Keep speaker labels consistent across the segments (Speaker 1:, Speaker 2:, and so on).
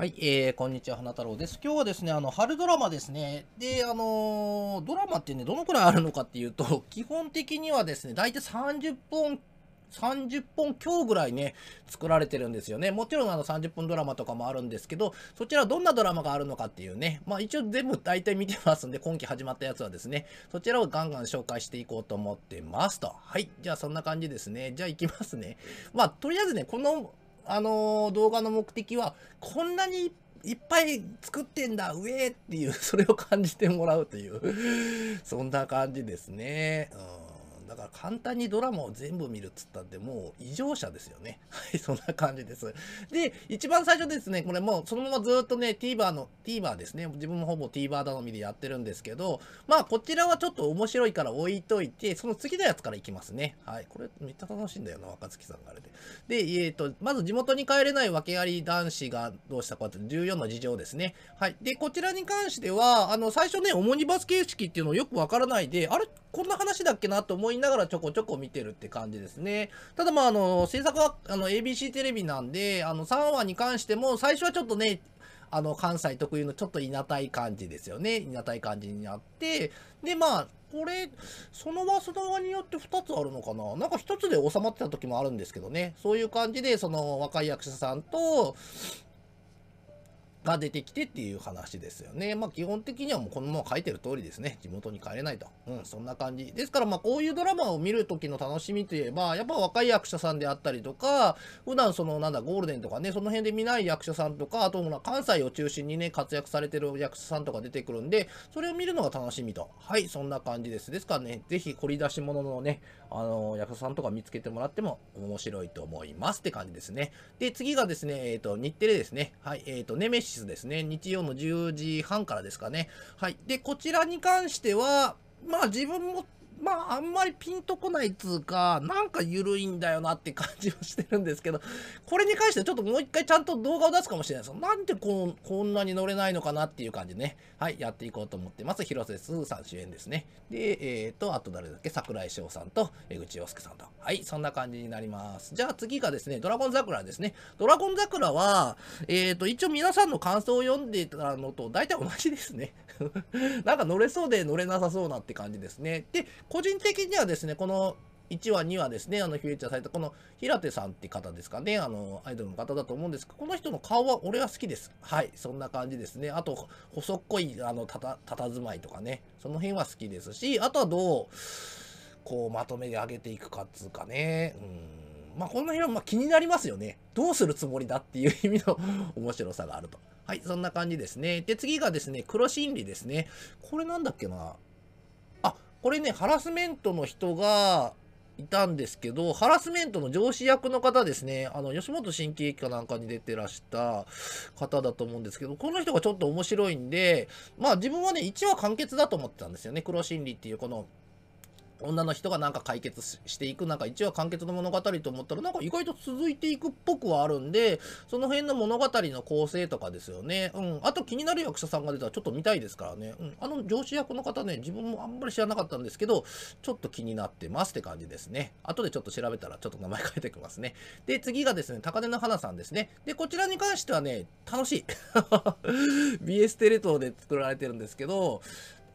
Speaker 1: はい、えー、こんにちは、花太郎です。今日はですね、あの、春ドラマですね。で、あのー、ドラマってね、どのくらいあるのかっていうと、基本的にはですね、大体30本、30本強ぐらいね、作られてるんですよね。もちろんあの30分ドラマとかもあるんですけど、そちらどんなドラマがあるのかっていうね、まあ一応全部大体見てますんで、今期始まったやつはですね、そちらをガンガン紹介していこうと思ってますと。はい、じゃあそんな感じですね。じゃあ行きますね。まあとりあえずね、このあの動画の目的は、こんなにいっぱい作ってんだ、うえーっていう、それを感じてもらうというそんな感じですね。うんだから簡単にドラマを全部見るっつったってもう異常者ですよね。はい、そんな感じです。で、一番最初ですね、これもうそのままずっとね、TVer の、TVer ですね、自分もほぼ TVer 頼みでやってるんですけど、まあこちらはちょっと面白いから置いといて、その次のやつからいきますね。はい、これめっちゃ楽しいんだよな、若月さんがあれで。で、えっ、ー、と、まず地元に帰れない訳あり男子がどうしたかと14の事情ですね。はい。で、こちらに関しては、あの、最初ね、オモニバス形式っていうのをよくわからないで、あれこんな話だっけなと思いながらちょこちょこ見てるって感じですね。ただまあ、あの、制作は、あの、ABC テレビなんで、あの、3話に関しても、最初はちょっとね、あの、関西特有のちょっといなたい感じですよね。いなたい感じになって、で、まあ、これ、その場その場によって2つあるのかななんか1つで収まってた時もあるんですけどね。そういう感じで、その若い役者さんと、が出てきてっていう話ですよね。まあ基本的にはもうこのまま書いてる通りですね。地元に帰れないと。うん、そんな感じ。ですからまあこういうドラマを見るときの楽しみといえば、やっぱ若い役者さんであったりとか、普段そのなんだ、ゴールデンとかね、その辺で見ない役者さんとか、あとほら関西を中心にね、活躍されてる役者さんとか出てくるんで、それを見るのが楽しみと。はい、そんな感じです。ですからね、ぜひ凝り出し物のね、あのー、役者さんとか見つけてもらっても面白いと思いますって感じですね。で、次がですね、えっ、ー、と、日テレですね。はい、えっ、ー、と、ネメシ室ですね。日曜の10時半からですかね。はい。で、こちらに関しては、まあ自分もまああんまりピンとこないつうか、なんか緩いんだよなって感じはしてるんですけど、これに関してちょっともう一回ちゃんと動画を出すかもしれないです。なんでここんなに乗れないのかなっていう感じね。はい、やっていこうと思ってます。広瀬すずさん主演ですね。で、えっ、ー、と、あと誰だっけ桜井翔さんと江口洋介さんと。はい、そんな感じになります。じゃあ次がですね、ドラゴン桜ですね。ドラゴン桜は、えっ、ー、と、一応皆さんの感想を読んでたのと大体同じですね。なんか乗れそうで乗れなさそうなって感じですね。で、個人的にはですね、この1話、2話ですね、あの、フィーチャーされた、この平手さんって方ですかね、あの、アイドルの方だと思うんですけど、この人の顔は俺は好きです。はい、そんな感じですね。あと、細っこい、あの、たた、たたずまいとかね、その辺は好きですし、あとはどう、こう、まとめで上げていくかっつうかね、うん、まあ、この辺は、まあ、気になりますよね。どうするつもりだっていう意味の 面白さがあると。はい、そんな感じですね。で、次がですね、黒心理ですね。これなんだっけなこれね、ハラスメントの人がいたんですけど、ハラスメントの上司役の方ですね、あの、吉本新喜劇かなんかに出てらした方だと思うんですけど、この人がちょっと面白いんで、まあ自分はね、1話完結だと思ってたんですよね、黒心理っていうこの、女の人がなんか解決していく、なんか一応完結の物語と思ったら、なんか意外と続いていくっぽくはあるんで、その辺の物語の構成とかですよね。うん。あと気になる役者さんが出たらちょっと見たいですからね。うん。あの上司役の方ね、自分もあんまり知らなかったんですけど、ちょっと気になってますって感じですね。後でちょっと調べたらちょっと名前変えてきますね。で、次がですね、高根の花さんですね。で、こちらに関してはね、楽しい。BS テレ東で作られてるんですけど、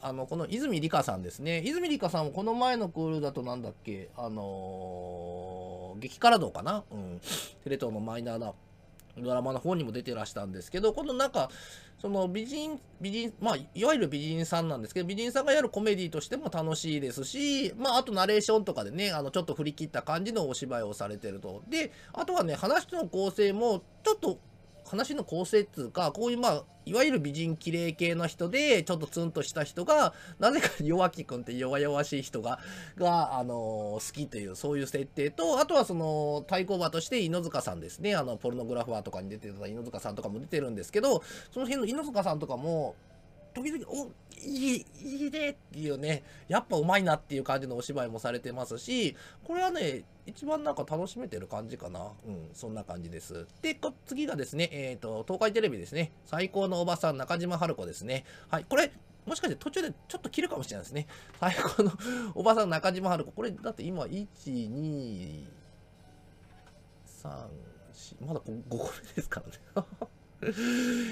Speaker 1: あの、この泉里香さんですね。泉里香さんもこの前のクールだとなんだっけ、あのー、激辛道かなうん。テレ東のマイナーなドラマの方にも出てらしたんですけど、このなんか、その美人、美人、まあ、いわゆる美人さんなんですけど、美人さんがやるコメディとしても楽しいですし、まあ、あとナレーションとかでね、あの、ちょっと振り切った感じのお芝居をされてると。で、あとはね、話の構成も、ちょっと、話の構成っつうか、こういうまあ、いわゆる美人綺麗系の人で、ちょっとツンとした人が、なぜか 弱きくんって弱々しい人が、が、あのー、好きという、そういう設定と、あとはその、対抗馬として犬塚さんですね、あの、ポルノグラファーとかに出てた犬塚さんとかも出てるんですけど、その辺の犬塚さんとかも、時々、お、いい、いいねっていうね、やっぱうまいなっていう感じのお芝居もされてますし、これはね、一番なんか楽しめてる感じかな。うん、そんな感じです。で、次がですね、えっ、ー、と、東海テレビですね。最高のおばさん、中島春子ですね。はい、これ、もしかして途中でちょっと切るかもしれないですね。最高のおばさん、中島春子。これ、だって今、1、2、3、4、まだ 5, 5個目ですからね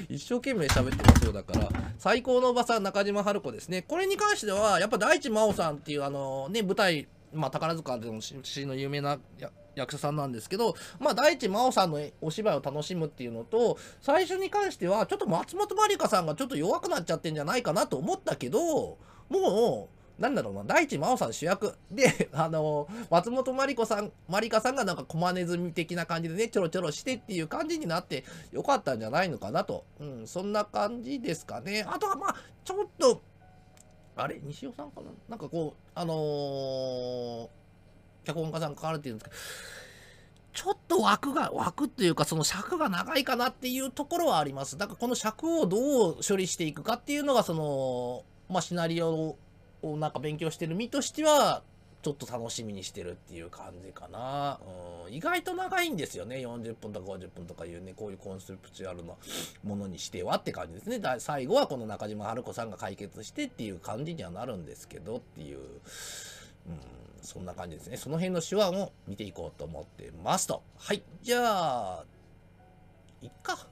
Speaker 1: 一生懸命喋ってますよだから最高のおばさん中島春子ですねこれに関してはやっぱ大地真央さんっていうあのね舞台まあ、宝塚での詩の有名な役者さんなんですけど、まあ、大地真央さんのお芝居を楽しむっていうのと最初に関してはちょっと松本まりかさんがちょっと弱くなっちゃってんじゃないかなと思ったけどもうなんだろうな、大地真央さん主役。で、あのー、松本まりこさん、まりかさんがなんかコマネズミ的な感じでね、ちょろちょろしてっていう感じになってよかったんじゃないのかなと。うん、そんな感じですかね。あとはまあ、ちょっと、あれ西尾さんかななんかこう、あのー、脚本家さん書かれてるんですけど、ちょっと枠が、枠っていうか、その尺が長いかなっていうところはあります。だからこの尺をどう処理していくかっていうのが、その、まあ、シナリオをなんか勉強してる身としては、ちょっと楽しみにしてるっていう感じかな。うん、意外と長いんですよね。40分とか50分とかいうね、こういうコンセプチュアルなものにしてはって感じですね。だ最後はこの中島春子さんが解決してっていう感じにはなるんですけどっていう、うん、そんな感じですね。その辺の手話を見ていこうと思ってますと。はい。じゃあ、いっか。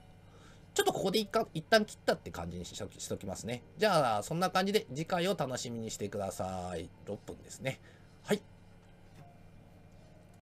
Speaker 1: ちょっとここで一旦切ったって感じにしときますね。じゃあ、そんな感じで次回を楽しみにしてください。6分ですね。